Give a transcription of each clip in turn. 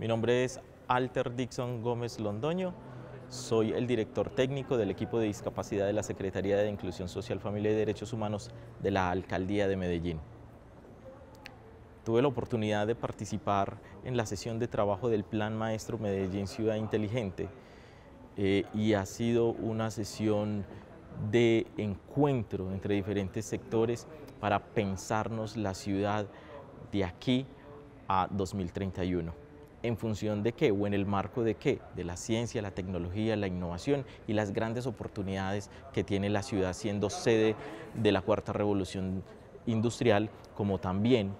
Mi nombre es Alter Dixon Gómez Londoño, soy el director técnico del equipo de discapacidad de la Secretaría de Inclusión Social, Familia y Derechos Humanos de la Alcaldía de Medellín. Tuve la oportunidad de participar en la sesión de trabajo del Plan Maestro Medellín Ciudad Inteligente eh, y ha sido una sesión de encuentro entre diferentes sectores para pensarnos la ciudad de aquí a 2031 en función de qué o en el marco de qué, de la ciencia, la tecnología, la innovación y las grandes oportunidades que tiene la ciudad siendo sede de la cuarta revolución industrial, como también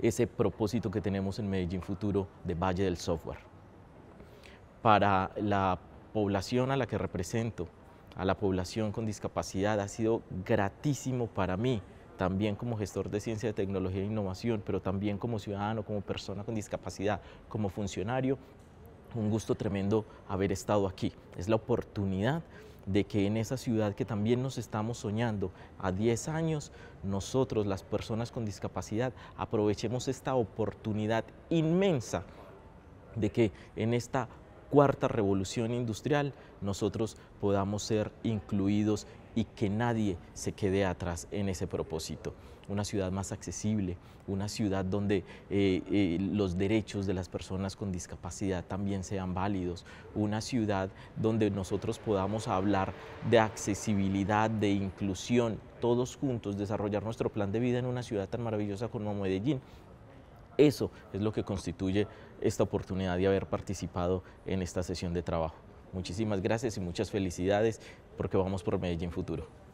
ese propósito que tenemos en Medellín Futuro de Valle del Software. Para la población a la que represento, a la población con discapacidad, ha sido gratísimo para mí también como gestor de ciencia, tecnología e innovación, pero también como ciudadano, como persona con discapacidad, como funcionario. Un gusto tremendo haber estado aquí. Es la oportunidad de que en esa ciudad que también nos estamos soñando a 10 años, nosotros, las personas con discapacidad, aprovechemos esta oportunidad inmensa de que en esta cuarta revolución industrial nosotros podamos ser incluidos y que nadie se quede atrás en ese propósito. Una ciudad más accesible, una ciudad donde eh, eh, los derechos de las personas con discapacidad también sean válidos, una ciudad donde nosotros podamos hablar de accesibilidad, de inclusión, todos juntos desarrollar nuestro plan de vida en una ciudad tan maravillosa como Medellín, eso es lo que constituye esta oportunidad de haber participado en esta sesión de trabajo. Muchísimas gracias y muchas felicidades porque vamos por Medellín Futuro.